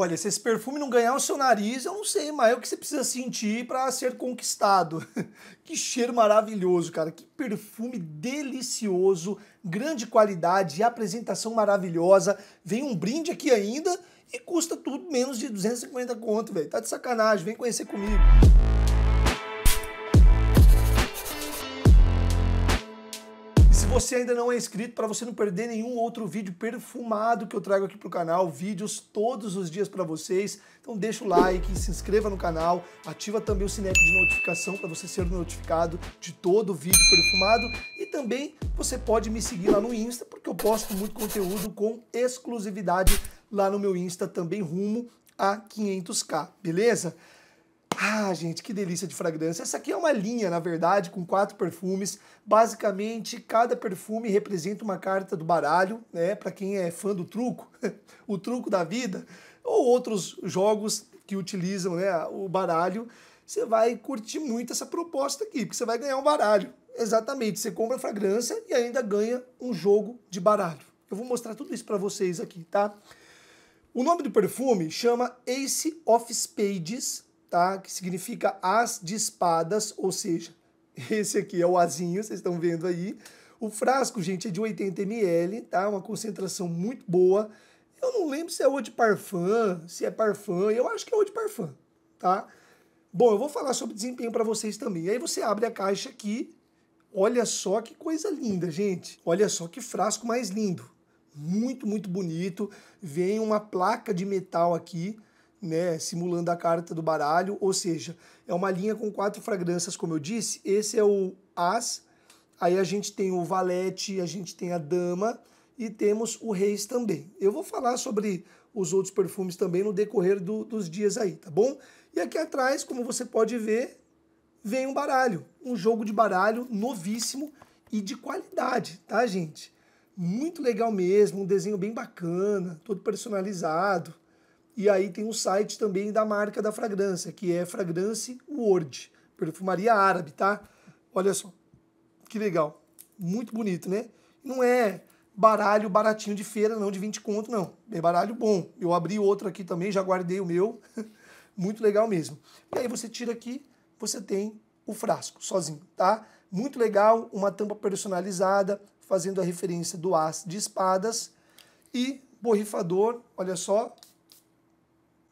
Olha, se esse perfume não ganhar o seu nariz, eu não sei, mas é o que você precisa sentir para ser conquistado. que cheiro maravilhoso, cara. Que perfume delicioso, grande qualidade, apresentação maravilhosa. Vem um brinde aqui ainda e custa tudo menos de 250 conto, velho. Tá de sacanagem, vem conhecer comigo. você ainda não é inscrito, para você não perder nenhum outro vídeo perfumado que eu trago aqui para o canal, vídeos todos os dias para vocês. Então deixa o like, se inscreva no canal, ativa também o sininho de notificação para você ser notificado de todo o vídeo perfumado. E também você pode me seguir lá no Insta, porque eu posto muito conteúdo com exclusividade lá no meu Insta também rumo a 500k, beleza? Ah, gente, que delícia de fragrância. Essa aqui é uma linha, na verdade, com quatro perfumes. Basicamente, cada perfume representa uma carta do baralho, né? Para quem é fã do truco, o truco da vida, ou outros jogos que utilizam né, o baralho, você vai curtir muito essa proposta aqui, porque você vai ganhar um baralho. Exatamente, você compra fragrância e ainda ganha um jogo de baralho. Eu vou mostrar tudo isso para vocês aqui, tá? O nome do perfume chama Ace of Spades tá? que significa as de espadas, ou seja, esse aqui é o azinho, vocês estão vendo aí. O frasco, gente, é de 80 ml, tá? Uma concentração muito boa. Eu não lembro se é eau de parfum, se é parfum, eu acho que é eau de parfum, tá? Bom, eu vou falar sobre desempenho para vocês também. Aí você abre a caixa aqui, olha só que coisa linda, gente. Olha só que frasco mais lindo. Muito, muito bonito. Vem uma placa de metal aqui, né, simulando a carta do baralho, ou seja, é uma linha com quatro fragrâncias, como eu disse. Esse é o as, aí a gente tem o valete, a gente tem a dama e temos o reis também. Eu vou falar sobre os outros perfumes também no decorrer do, dos dias aí, tá bom? E aqui atrás, como você pode ver, vem um baralho, um jogo de baralho novíssimo e de qualidade, tá, gente? Muito legal mesmo, um desenho bem bacana, todo personalizado. E aí tem o um site também da marca da fragrância, que é Fragrance World, perfumaria árabe, tá? Olha só, que legal. Muito bonito, né? Não é baralho baratinho de feira, não, de 20 conto, não. É baralho bom. Eu abri outro aqui também, já guardei o meu. Muito legal mesmo. E aí você tira aqui, você tem o frasco sozinho, tá? Muito legal, uma tampa personalizada, fazendo a referência do as de espadas e borrifador, olha só,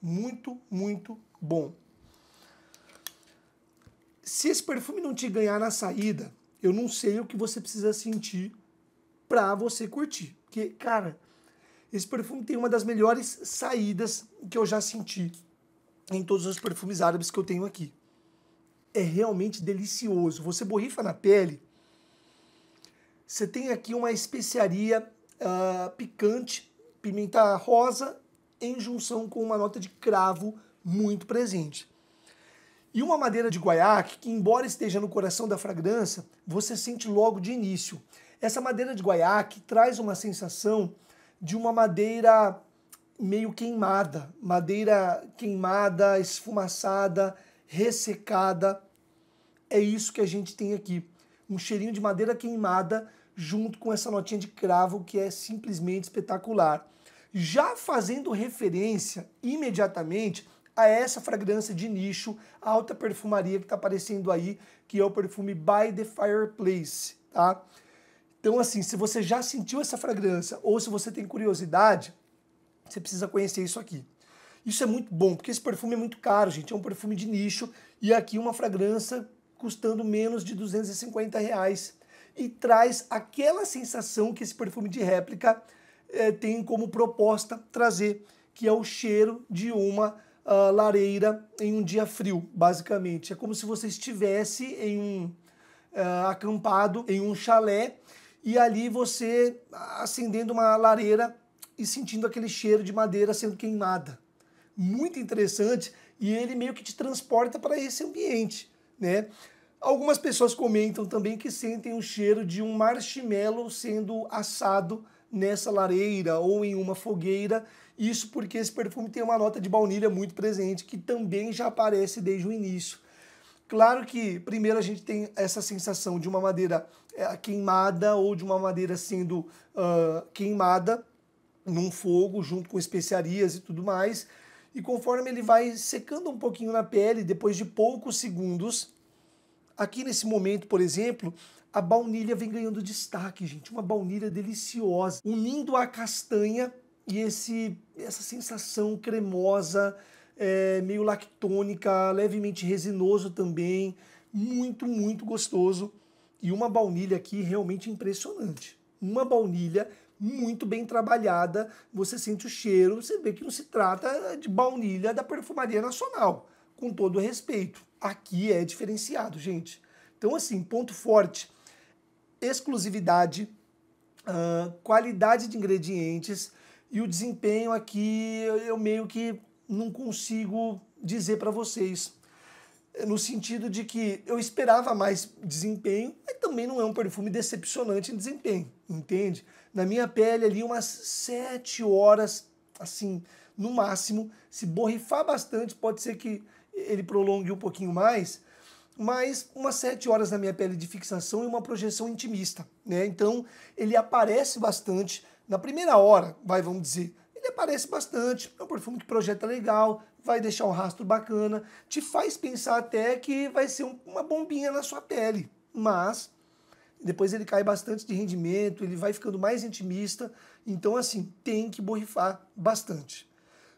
muito, muito bom. Se esse perfume não te ganhar na saída, eu não sei o que você precisa sentir para você curtir. Porque, cara, esse perfume tem uma das melhores saídas que eu já senti em todos os perfumes árabes que eu tenho aqui. É realmente delicioso. Você borrifa na pele, você tem aqui uma especiaria uh, picante, pimenta rosa em junção com uma nota de cravo muito presente. E uma madeira de guaiaque que, embora esteja no coração da fragrância, você sente logo de início. Essa madeira de guaiaque traz uma sensação de uma madeira meio queimada, madeira queimada, esfumaçada, ressecada. É isso que a gente tem aqui. Um cheirinho de madeira queimada junto com essa notinha de cravo que é simplesmente espetacular já fazendo referência imediatamente a essa fragrância de nicho, alta perfumaria que está aparecendo aí, que é o perfume By the Fireplace, tá? Então, assim, se você já sentiu essa fragrância ou se você tem curiosidade, você precisa conhecer isso aqui. Isso é muito bom, porque esse perfume é muito caro, gente. É um perfume de nicho e aqui uma fragrância custando menos de 250 reais. E traz aquela sensação que esse perfume de réplica é, tem como proposta trazer, que é o cheiro de uma uh, lareira em um dia frio, basicamente. É como se você estivesse em um uh, acampado, em um chalé, e ali você acendendo uma lareira e sentindo aquele cheiro de madeira sendo queimada. Muito interessante e ele meio que te transporta para esse ambiente, né? Algumas pessoas comentam também que sentem o cheiro de um marshmallow sendo assado nessa lareira ou em uma fogueira. Isso porque esse perfume tem uma nota de baunilha muito presente, que também já aparece desde o início. Claro que primeiro a gente tem essa sensação de uma madeira é, queimada ou de uma madeira sendo uh, queimada num fogo junto com especiarias e tudo mais. E conforme ele vai secando um pouquinho na pele, depois de poucos segundos, Aqui nesse momento, por exemplo, a baunilha vem ganhando destaque, gente. Uma baunilha deliciosa, unindo a castanha e esse, essa sensação cremosa, é, meio lactônica, levemente resinoso também. Muito, muito gostoso. E uma baunilha aqui realmente impressionante. Uma baunilha muito bem trabalhada, você sente o cheiro, você vê que não se trata de baunilha da perfumaria nacional, com todo respeito aqui é diferenciado, gente. Então, assim, ponto forte: exclusividade, uh, qualidade de ingredientes e o desempenho aqui eu, meio que não consigo dizer para vocês. No sentido de que eu esperava mais desempenho, mas também não é um perfume decepcionante em desempenho, entende? Na minha pele ali, umas sete horas, assim, no máximo. Se borrifar bastante, pode ser que ele prolongue um pouquinho mais, mas umas sete horas na minha pele de fixação e uma projeção intimista, né? Então ele aparece bastante na primeira hora, vai, vamos dizer, ele aparece bastante, é um perfume que projeta legal, vai deixar um rastro bacana, te faz pensar até que vai ser um, uma bombinha na sua pele, mas depois ele cai bastante de rendimento, ele vai ficando mais intimista, então assim, tem que borrifar bastante.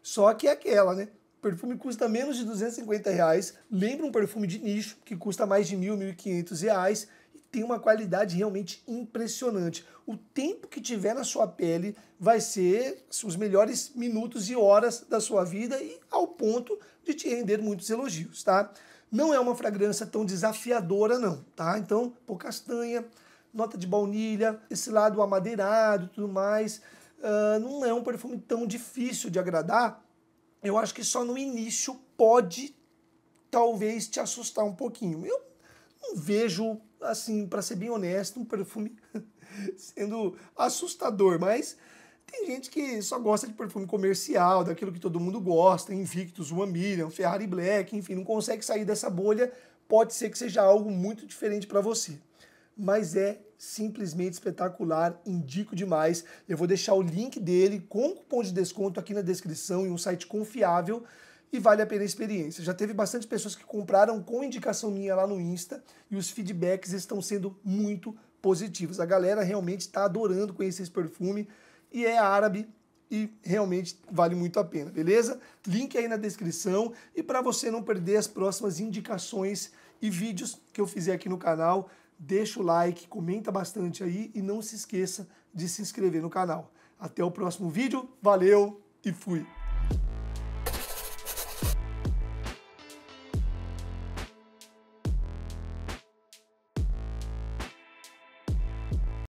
Só que é aquela, né? perfume custa menos de 250 reais, lembra um perfume de nicho que custa mais de mil, mil e quinhentos reais e tem uma qualidade realmente impressionante. O tempo que tiver na sua pele vai ser os melhores minutos e horas da sua vida e ao ponto de te render muitos elogios, tá? Não é uma fragrância tão desafiadora não, tá? Então, pô, castanha, nota de baunilha, esse lado amadeirado, tudo mais, uh, não é um perfume tão difícil de agradar eu acho que só no início pode talvez te assustar um pouquinho. Eu não vejo, assim, para ser bem honesto, um perfume sendo assustador, mas tem gente que só gosta de perfume comercial, daquilo que todo mundo gosta, Invictus, One Million, Ferrari Black, enfim, não consegue sair dessa bolha, pode ser que seja algo muito diferente para você. Mas é simplesmente espetacular, indico demais. Eu vou deixar o link dele com cupom de desconto aqui na descrição e um site confiável e vale a pena a experiência. Já teve bastante pessoas que compraram com indicação minha lá no Insta e os feedbacks estão sendo muito positivos. A galera realmente está adorando conhecer esse perfume e é árabe e realmente vale muito a pena, beleza? Link aí na descrição e para você não perder as próximas indicações e vídeos que eu fizer aqui no canal, deixa o like, comenta bastante aí e não se esqueça de se inscrever no canal. Até o próximo vídeo, valeu e fui!